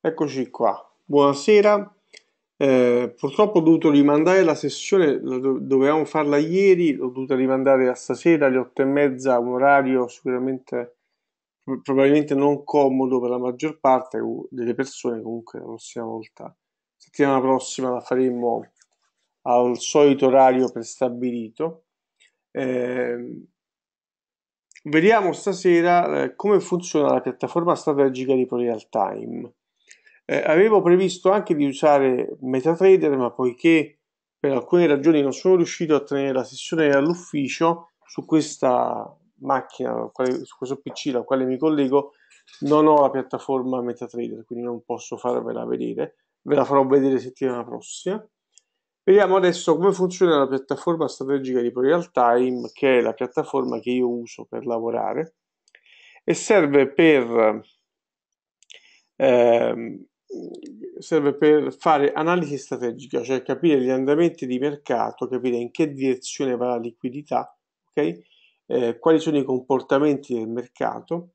Eccoci qua, buonasera. Eh, purtroppo ho dovuto rimandare la sessione, dovevamo farla ieri, l'ho dovuta rimandare a stasera alle otto e mezza, un orario sicuramente probabilmente non comodo per la maggior parte delle persone, comunque la prossima volta, settimana prossima la faremo al solito orario prestabilito. Eh, vediamo stasera eh, come funziona la piattaforma strategica di ProRealTime. Eh, avevo previsto anche di usare MetaTrader, ma poiché per alcune ragioni non sono riuscito a tenere la sessione all'ufficio su questa macchina, su questo PC al quale mi collego, non ho la piattaforma MetaTrader, quindi non posso farvela vedere. Ve la farò vedere settimana prossima. Vediamo adesso come funziona la piattaforma strategica di ProRealTime, che è la piattaforma che io uso per lavorare e serve per ehm, serve per fare analisi strategica, cioè capire gli andamenti di mercato, capire in che direzione va la liquidità, okay? eh, quali sono i comportamenti del mercato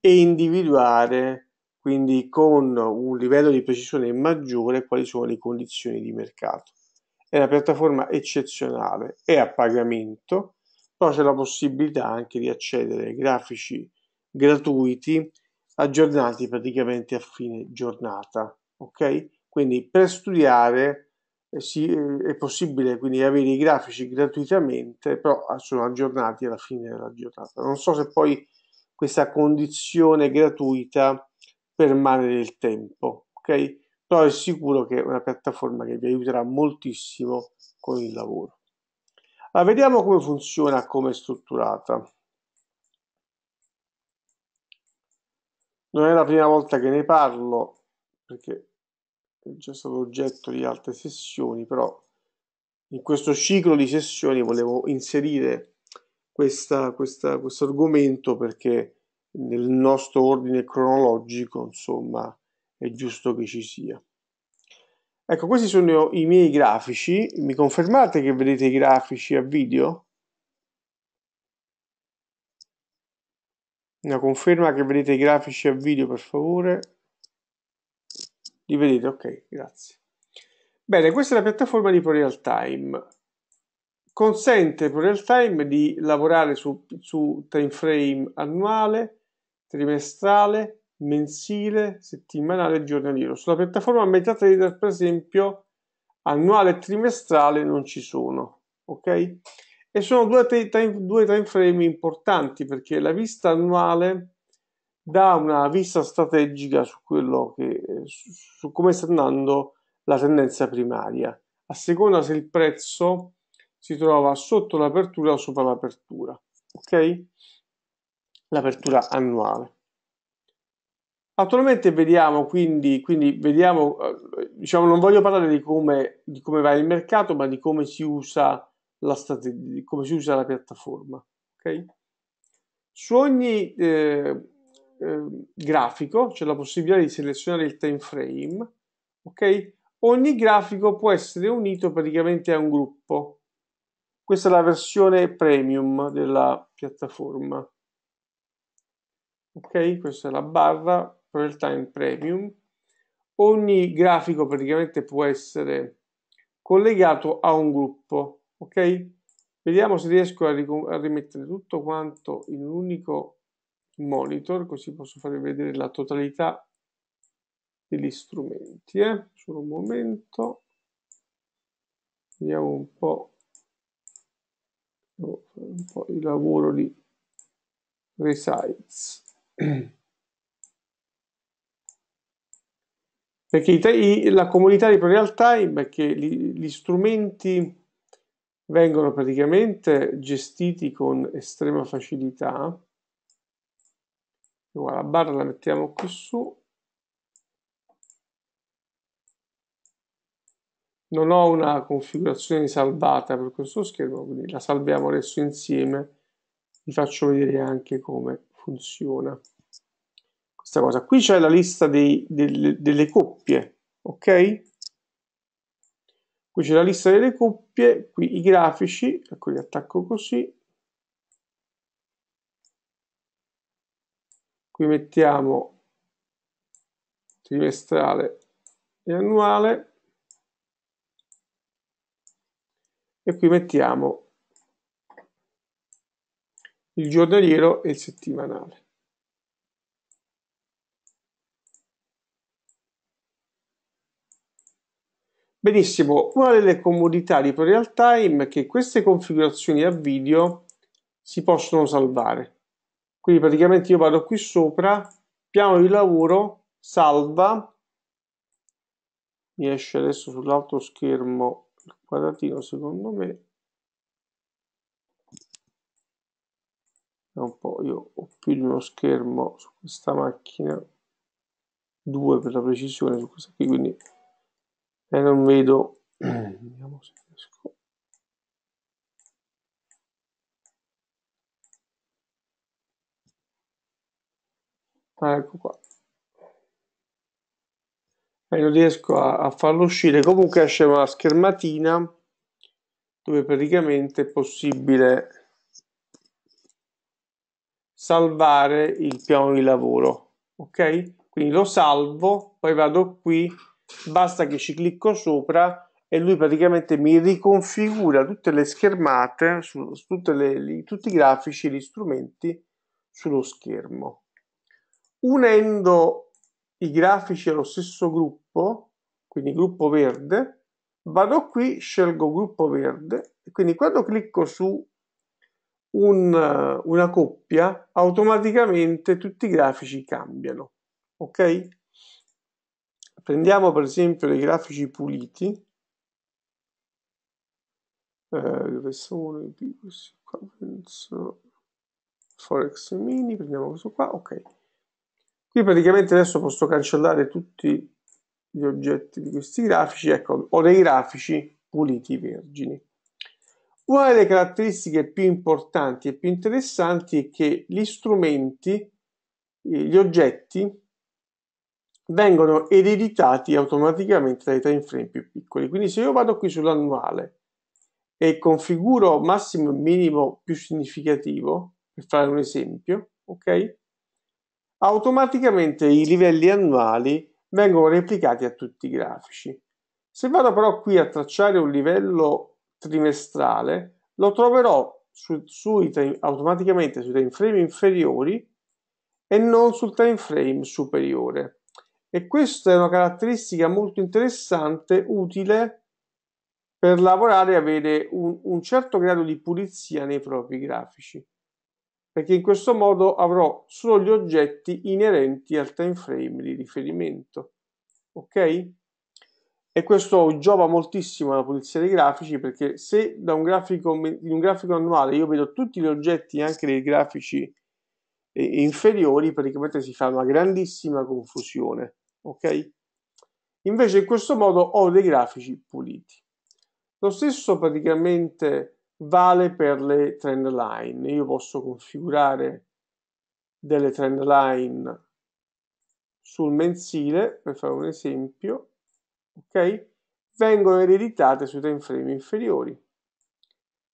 e individuare quindi con un livello di precisione maggiore quali sono le condizioni di mercato. È una piattaforma eccezionale, è a pagamento, però c'è la possibilità anche di accedere ai grafici gratuiti aggiornati praticamente a fine giornata. Ok? Quindi per studiare eh, si, eh, è possibile quindi avere i grafici gratuitamente, però ah, sono aggiornati alla fine della giornata. Non so se poi questa condizione gratuita permane nel tempo, ok? Però è sicuro che è una piattaforma che vi aiuterà moltissimo con il lavoro. Allora, vediamo come funziona, come è strutturata. Non è la prima volta che ne parlo, perché è già stato oggetto di altre sessioni, però in questo ciclo di sessioni volevo inserire questa, questa, questo argomento perché nel nostro ordine cronologico, insomma, è giusto che ci sia. Ecco, questi sono i miei grafici. Mi confermate che vedete i grafici a video? una conferma che vedete i grafici a video per favore li vedete ok grazie bene questa è la piattaforma di ProReal Time consente ProReal Time di lavorare su, su time frame annuale trimestrale mensile settimanale e giornaliero sulla piattaforma MetaTrader per esempio annuale e trimestrale non ci sono ok e sono due time, tre, tre frame importanti perché la vista annuale dà una vista strategica su quello che su, su come sta andando la tendenza primaria a seconda se il prezzo si trova sotto l'apertura o sopra l'apertura ok l'apertura annuale attualmente vediamo quindi quindi vediamo eh, diciamo non voglio parlare di come di come va il mercato ma di come si usa la strategia, come si usa la piattaforma. Okay? Su ogni eh, eh, grafico c'è la possibilità di selezionare il time frame. Okay? Ogni grafico può essere unito praticamente a un gruppo. Questa è la versione premium della piattaforma. Ok, questa è la barra per time premium. Ogni grafico praticamente può essere collegato a un gruppo ok vediamo se riesco a, a rimettere tutto quanto in un unico monitor così posso farvi vedere la totalità degli strumenti eh? solo un momento vediamo un po' un po' il lavoro di resides perché i, la comunità di ProRealTime che gli, gli strumenti vengono praticamente gestiti con estrema facilità. Ora la barra la mettiamo qui su. Non ho una configurazione salvata per questo schermo, quindi la salviamo adesso insieme. Vi faccio vedere anche come funziona questa cosa. Qui c'è la lista dei, delle, delle coppie, ok? qui c'è la lista delle coppie, qui i grafici, ecco li attacco così, qui mettiamo trimestrale e annuale e qui mettiamo il giornaliero e il settimanale. Benissimo, una delle comodità di Pro Time è che queste configurazioni a video si possono salvare. Quindi praticamente io vado qui sopra, piano di lavoro, salva, mi esce adesso sull'altro schermo il quadratino secondo me, un po' io ho più di uno schermo su questa macchina, due per la precisione su questa qui, quindi e non vedo vediamo se riesco ah, ecco qua e non riesco a, a farlo uscire comunque esce una schermatina dove praticamente è possibile salvare il piano di lavoro ok quindi lo salvo poi vado qui basta che ci clicco sopra e lui praticamente mi riconfigura tutte le schermate, su, su le, li, tutti i grafici, gli strumenti sullo schermo. Unendo i grafici allo stesso gruppo, quindi gruppo verde, vado qui, scelgo gruppo verde e quindi quando clicco su un, una coppia, automaticamente tutti i grafici cambiano. Ok? Prendiamo per esempio dei grafici puliti, eh, dove sono i virus? Qua penso Forex Mini, prendiamo questo qua, ok. Qui praticamente adesso posso cancellare tutti gli oggetti di questi grafici, ecco, ho dei grafici puliti vergini. Una delle caratteristiche più importanti e più interessanti è che gli strumenti, eh, gli oggetti, vengono ereditati automaticamente dai time frame più piccoli. Quindi se io vado qui sull'annuale e configuro massimo e minimo più significativo, per fare un esempio, ok? Automaticamente i livelli annuali vengono replicati a tutti i grafici. Se vado però qui a tracciare un livello trimestrale, lo troverò su, sui time, automaticamente sui time frame inferiori e non sul time frame superiore e questa è una caratteristica molto interessante, utile per lavorare e avere un, un certo grado di pulizia nei propri grafici perché in questo modo avrò solo gli oggetti inerenti al time frame di riferimento ok? e questo giova moltissimo alla pulizia dei grafici perché se da un grafico, in un grafico annuale io vedo tutti gli oggetti anche dei grafici eh, inferiori praticamente si fa una grandissima confusione ok? Invece in questo modo ho dei grafici puliti. Lo stesso praticamente vale per le trend line. Io posso configurare delle trend line sul mensile, per fare un esempio, ok? Vengono ereditate sui time frame inferiori.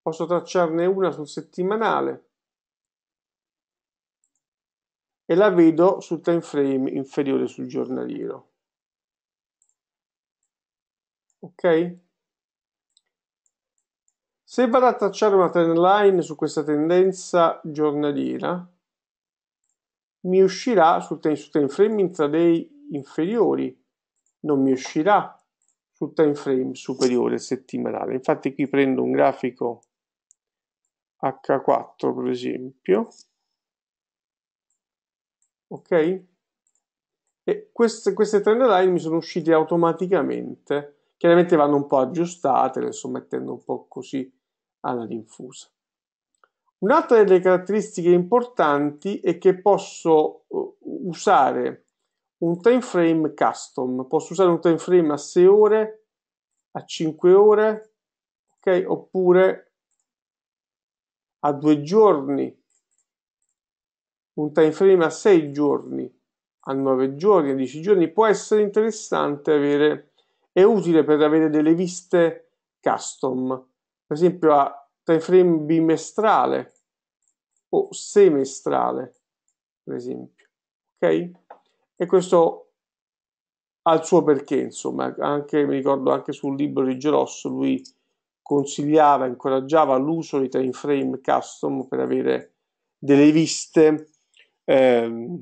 Posso tracciarne una sul settimanale, e la vedo sul time frame inferiore sul giornaliero. Ok? Se vado a tracciare una trend line su questa tendenza giornaliera, mi uscirà sul time, su time frame intraday inferiori, non mi uscirà sul time frame superiore settimanale. Infatti qui prendo un grafico H4 per esempio, ok? E queste, queste trend line mi sono uscite automaticamente, chiaramente vanno un po' aggiustate, le sto mettendo un po' così alla rinfusa. Un'altra delle caratteristiche importanti è che posso uh, usare un time frame custom, posso usare un time frame a 6 ore, a 5 ore, ok? Oppure a 2 giorni, un time frame a 6 giorni, a 9 giorni, a 10 giorni può essere interessante avere, è utile per avere delle viste custom, per esempio a time frame bimestrale o semestrale, per esempio. Ok? E questo ha il suo perché, insomma, anche, mi ricordo anche sul libro di Gerosso lui consigliava, incoraggiava l'uso di time frame custom per avere delle viste Ehm,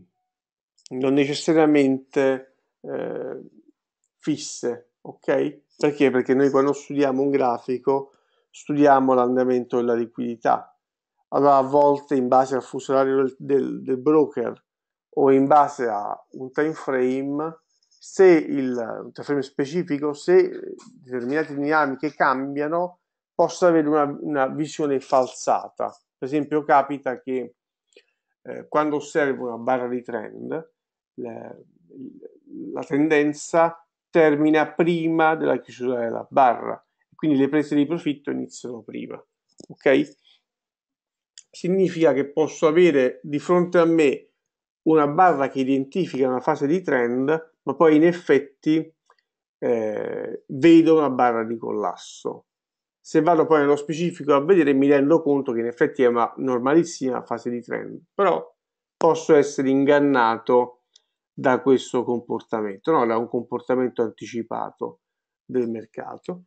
non necessariamente eh, fisse, ok? Perché? Perché noi quando studiamo un grafico studiamo l'andamento della liquidità. Allora a volte in base al fuso orario del, del, del broker o in base a un time frame, se il un time frame specifico, se determinate dinamiche cambiano, possa avere una, una visione falsata. Per esempio capita che eh, quando osservo una barra di trend, la, la tendenza termina prima della chiusura della barra, quindi le prese di profitto iniziano prima. Ok? Significa che posso avere di fronte a me una barra che identifica una fase di trend, ma poi in effetti eh, vedo una barra di collasso. Se vado poi nello specifico a vedere mi rendo conto che in effetti è una normalissima fase di trend, però posso essere ingannato da questo comportamento, no? da un comportamento anticipato del mercato.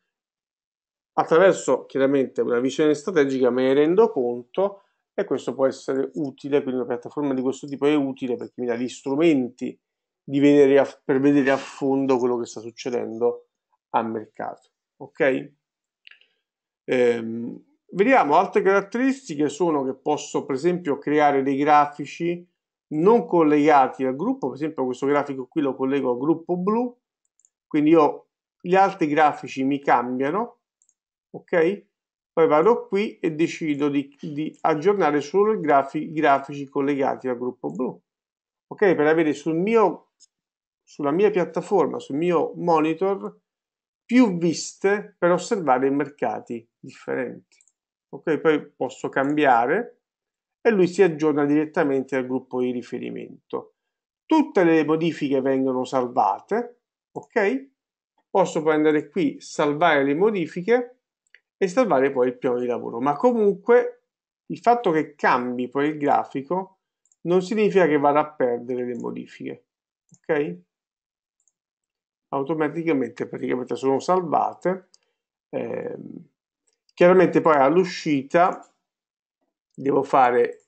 Attraverso chiaramente una visione strategica me ne rendo conto e questo può essere utile, quindi una piattaforma di questo tipo è utile perché mi dà gli strumenti vedere a, per vedere a fondo quello che sta succedendo al mercato. Ok? Ehm, vediamo altre caratteristiche sono che posso per esempio creare dei grafici non collegati al gruppo, per esempio questo grafico qui lo collego al gruppo blu, quindi io gli altri grafici mi cambiano, ok? Poi vado qui e decido di, di aggiornare solo i grafi, grafici collegati al gruppo blu, ok? Per avere sul mio, sulla mia piattaforma, sul mio monitor, più viste per osservare i mercati differenti. Ok, poi posso cambiare e lui si aggiorna direttamente al gruppo di riferimento. Tutte le modifiche vengono salvate, ok? Posso poi andare qui, salvare le modifiche e salvare poi il piano di lavoro, ma comunque il fatto che cambi poi il grafico non significa che vada a perdere le modifiche, ok? Automaticamente praticamente sono salvate. Ehm, chiaramente poi all'uscita devo fare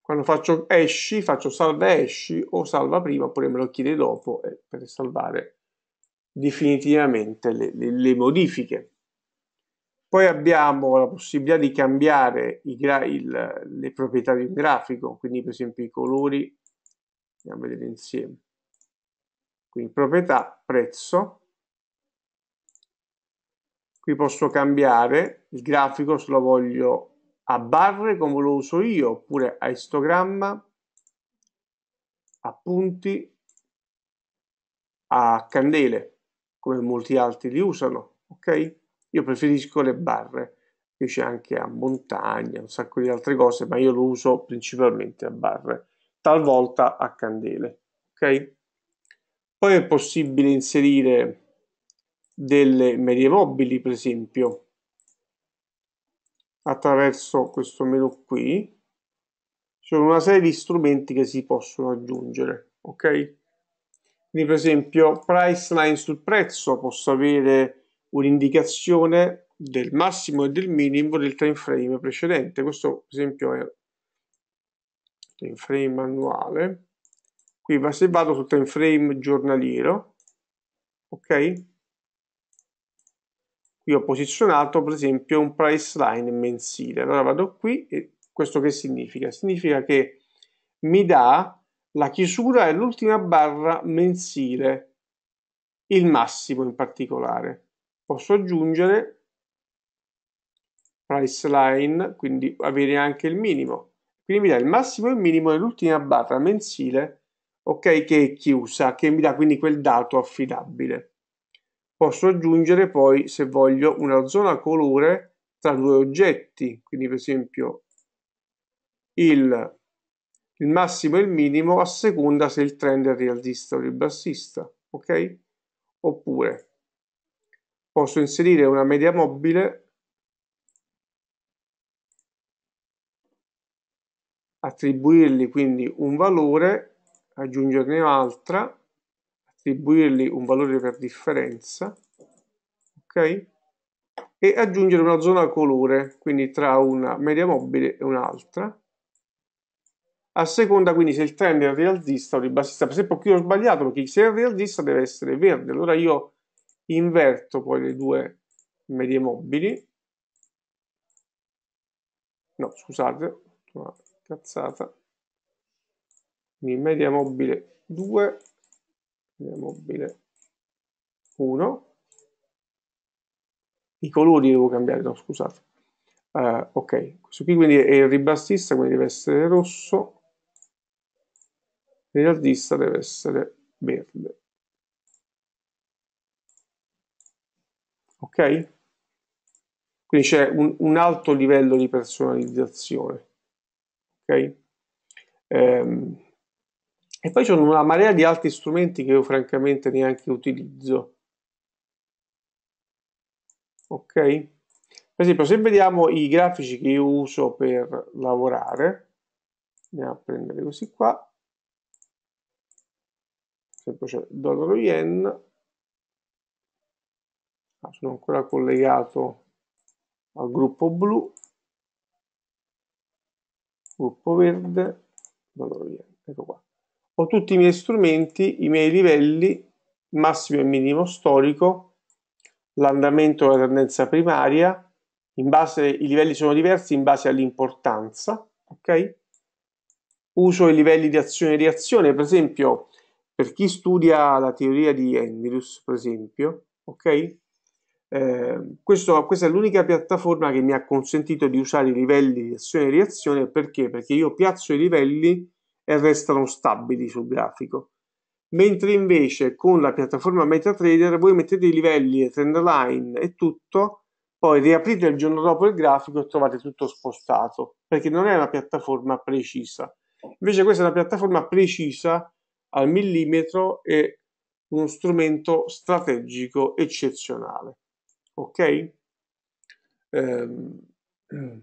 quando faccio esci faccio salva esci o salva prima oppure me lo chiede dopo eh, per salvare definitivamente le, le, le, modifiche poi abbiamo la possibilità di cambiare il, le proprietà di un grafico quindi per esempio i colori andiamo a vedere insieme quindi proprietà prezzo qui posso cambiare il grafico se lo voglio a barre come lo uso io oppure a istogramma a punti a candele come molti altri li usano ok io preferisco le barre qui c'è anche a montagna un sacco di altre cose ma io lo uso principalmente a barre talvolta a candele ok poi è possibile inserire delle medie mobili, per esempio, attraverso questo menu qui, ci sono una serie di strumenti che si possono aggiungere, ok? Quindi per esempio price line sul prezzo posso avere un'indicazione del massimo e del minimo del time frame precedente, questo per esempio è time frame annuale, qui se vado sul time frame giornaliero, ok? qui ho posizionato per esempio un price line mensile. Allora vado qui e questo che significa? Significa che mi dà la chiusura e l'ultima barra mensile, il massimo in particolare. Posso aggiungere price line, quindi avere anche il minimo. Quindi mi dà il massimo e il minimo nell'ultima barra mensile, ok, che è chiusa, che mi dà quindi quel dato affidabile posso aggiungere poi se voglio una zona colore tra due oggetti quindi per esempio il, il massimo e il minimo a seconda se il trend è il rialzista o il bassista ok oppure posso inserire una media mobile attribuirgli quindi un valore aggiungerne un'altra attribuirgli un valore per differenza, ok? E aggiungere una zona colore, quindi tra una media mobile e un'altra, a seconda quindi se il trend è rialzista o ribassista. Per esempio qui ho sbagliato perché se è rialzista deve essere verde, allora io inverto poi le due medie mobili, no scusate, una cazzata, quindi media mobile 2 mobile 1 i colori devo cambiare, no scusate uh, ok, questo qui quindi è il ribassista quindi deve essere rosso il rialtista deve essere verde ok? quindi c'è un, un, alto livello di personalizzazione ok? Um, e poi c'è una marea di altri strumenti che io francamente neanche utilizzo. Ok? Per esempio, se vediamo i grafici che io uso per lavorare, andiamo a prendere così qua, per esempio c'è dollaro yen, ah, sono ancora collegato al gruppo blu, gruppo verde, dollaro yen, ecco qua. Ho tutti i miei strumenti, i miei livelli, massimo e minimo storico, l'andamento della tendenza primaria, in base, i livelli sono diversi in base all'importanza, ok? Uso i livelli di azione e reazione, per esempio, per chi studia la teoria di Engels, per esempio, ok? Eh, questo, questa è l'unica piattaforma che mi ha consentito di usare i livelli di azione e reazione perché? Perché io piazzo i livelli e restano stabili sul grafico. Mentre invece con la piattaforma MetaTrader voi mettete i livelli, trend line e tutto, poi riaprite il giorno dopo il grafico e trovate tutto spostato, perché non è una piattaforma precisa. Invece questa è una piattaforma precisa al millimetro e uno strumento strategico eccezionale. Ok? Ehm.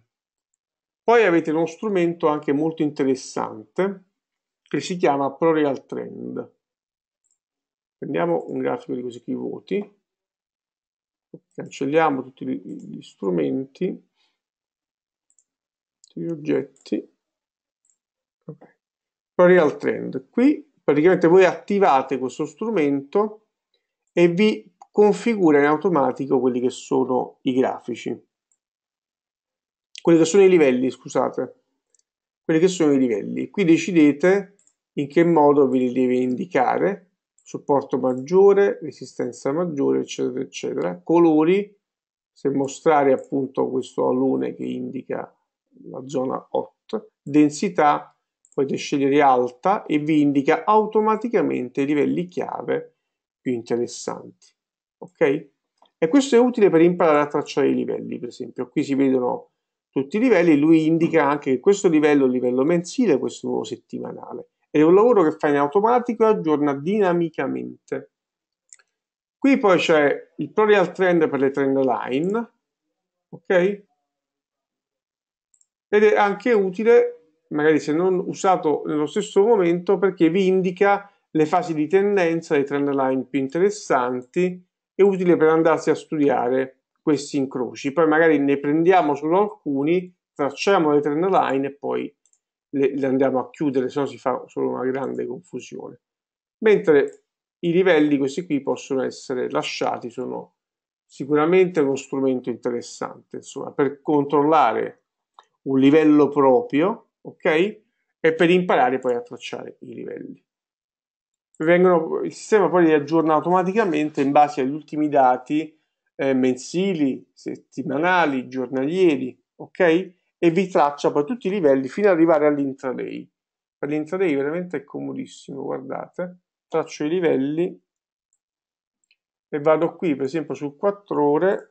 Poi avete uno strumento anche molto interessante che si chiama ProReal Trend. Prendiamo un grafico di questi voti, cancelliamo tutti gli strumenti, tutti gli oggetti, okay. ProReal Trend. Qui praticamente voi attivate questo strumento e vi configura in automatico quelli che sono i grafici, quelli che sono i livelli, scusate, quelli che sono i livelli. Qui decidete in che modo ve li deve indicare, supporto maggiore, resistenza maggiore, eccetera, eccetera. Colori, se mostrare appunto questo alone che indica la zona hot, densità, potete scegliere alta e vi indica automaticamente i livelli chiave più interessanti. Ok? E questo è utile per imparare a tracciare i livelli, per esempio. Qui si vedono tutti i livelli, lui indica anche che questo livello è un livello mensile, questo è uno settimanale è un lavoro che fa in automatico e aggiorna dinamicamente. Qui poi c'è il ProReal Trend per le trend line, ok? Ed è anche utile, magari se non usato nello stesso momento, perché vi indica le fasi di tendenza, le trend line più interessanti, è utile per andarsi a studiare questi incroci. Poi magari ne prendiamo solo alcuni, tracciamo le trend line e poi le, le andiamo a chiudere, se no si fa solo una grande confusione. Mentre i livelli, questi qui, possono essere lasciati, sono sicuramente uno strumento interessante, insomma, per controllare un livello proprio, ok? E per imparare poi a tracciare i livelli. Vengono, il sistema poi li aggiorna automaticamente in base agli ultimi dati eh, mensili, settimanali, giornalieri, ok? e vi traccia poi tutti i livelli fino ad arrivare all'intraday. All'intraday veramente è comodissimo, guardate. Traccio i livelli e vado qui per esempio su 4 ore,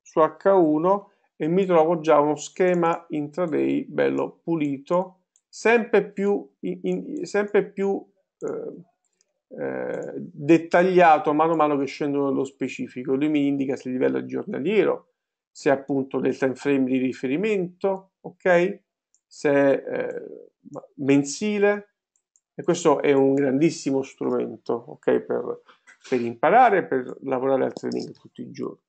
su H1 e mi trovo già uno schema intraday bello pulito, sempre più, in, in, sempre più eh, eh, dettagliato man mano che scendo nello specifico. Lui mi indica se il livello è giornaliero, se appunto del time frame di riferimento, ok? Se è eh, mensile e questo è un grandissimo strumento, ok? Per, per imparare, per lavorare al training tutti i giorni.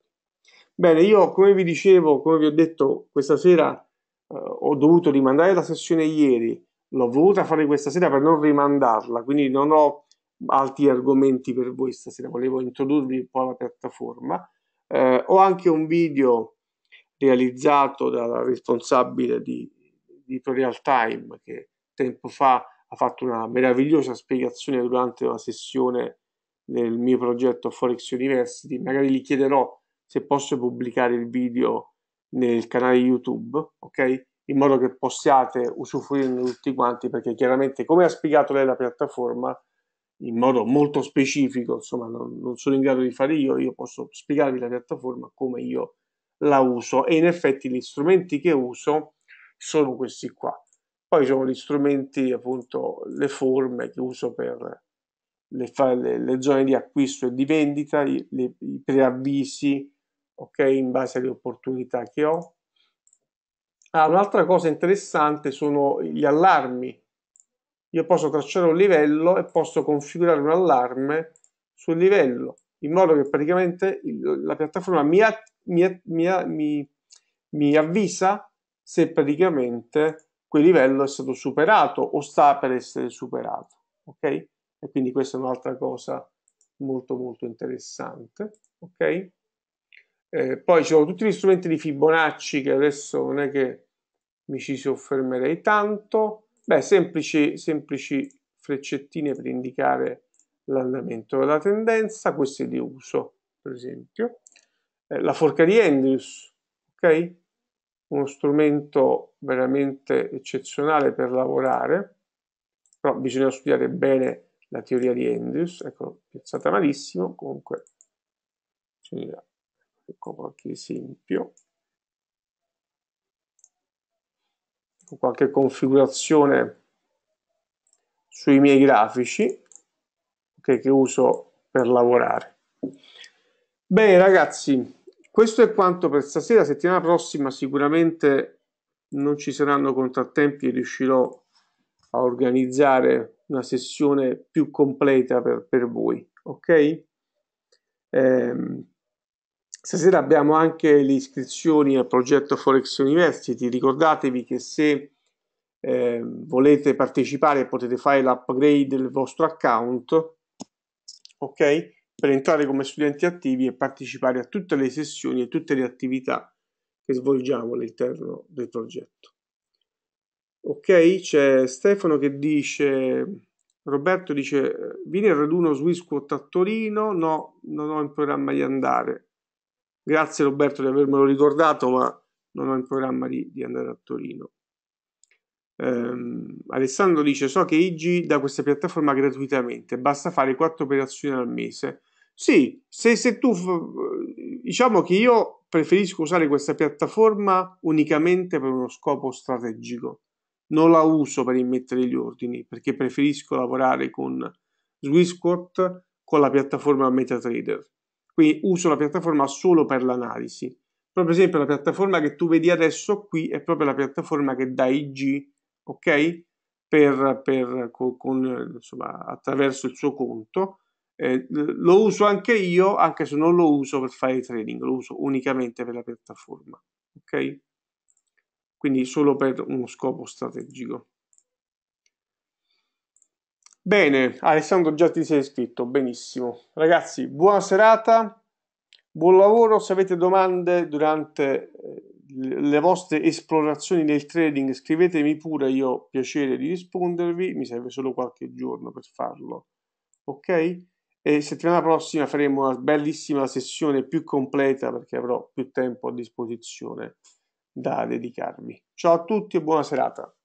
Bene, io come vi dicevo, come vi ho detto, questa sera eh, ho dovuto rimandare la sessione ieri, l'ho voluta fare questa sera per non rimandarla, quindi non ho altri argomenti per voi stasera, volevo introdurvi un po' alla piattaforma. Eh, ho anche un video realizzato dal responsabile di Editorial Time che tempo fa ha fatto una meravigliosa spiegazione durante una sessione nel mio progetto Forex University. Magari gli chiederò se posso pubblicare il video nel canale YouTube, ok? In modo che possiate usufruirne tutti quanti, perché chiaramente, come ha spiegato lei la piattaforma, in modo molto specifico, insomma, non, non sono in grado di fare io, io posso spiegarvi la piattaforma come io la uso e in effetti gli strumenti che uso sono questi qua. Poi sono gli strumenti, appunto, le forme che uso per le, le, le zone di acquisto e di vendita, i, le, i preavvisi, ok, in base alle opportunità che ho. Ah, un'altra cosa interessante sono gli allarmi. Io posso tracciare un livello e posso configurare un allarme sul livello, in modo che praticamente la piattaforma mi, mi, mi, mi avvisa se praticamente quel livello è stato superato o sta per essere superato. Ok? E quindi questa è un'altra cosa molto molto interessante. Ok? Eh, poi ci sono tutti gli strumenti di Fibonacci che adesso non è che mi ci soffermerei tanto. Beh, semplici, semplici freccettine per indicare l'andamento della tendenza, questo è di uso, per esempio. Eh, la forca di Andrews, ok? Uno strumento veramente eccezionale per lavorare, però bisogna studiare bene la teoria di Andrews, ecco, piazzata malissimo, comunque ecco qualche esempio, ecco qualche configurazione sui miei grafici okay, che uso per lavorare. Bene ragazzi, questo è quanto per stasera, settimana prossima sicuramente non ci saranno contrattempi e riuscirò a organizzare una sessione più completa per, per voi, ok? Eh, stasera abbiamo anche le iscrizioni al progetto Forex University, ricordatevi che se eh, volete partecipare potete fare l'upgrade del vostro account, ok? per entrare come studenti attivi e partecipare a tutte le sessioni e tutte le attività che svolgiamo all'interno del progetto. Ok, c'è Stefano che dice, Roberto dice, vieni al raduno Swisquat a Torino? No, non ho in programma di andare. Grazie Roberto di avermelo ricordato, ma non ho in programma di, di andare a Torino. Um, Alessandro dice: So che IG da questa piattaforma gratuitamente, basta fare 4 operazioni al mese. Sì, se, se tu diciamo che io preferisco usare questa piattaforma unicamente per uno scopo strategico, non la uso per immettere gli ordini perché preferisco lavorare con Swissquote con la piattaforma MetaTrader. Quindi uso la piattaforma solo per l'analisi. Però, per esempio, la piattaforma che tu vedi adesso qui è proprio la piattaforma che da IG ok? Per, per, con, con, insomma, attraverso il suo conto. Eh, lo uso anche io, anche se non lo uso per fare trading, lo uso unicamente per la piattaforma, ok? Quindi solo per uno scopo strategico. Bene, Alessandro già ti sei iscritto, benissimo. Ragazzi, buona serata, buon lavoro, se avete domande durante... Eh, le vostre esplorazioni nel trading scrivetemi pure, io ho piacere di rispondervi, mi serve solo qualche giorno per farlo, ok? E settimana prossima faremo una bellissima sessione più completa perché avrò più tempo a disposizione da dedicarvi. Ciao a tutti e buona serata.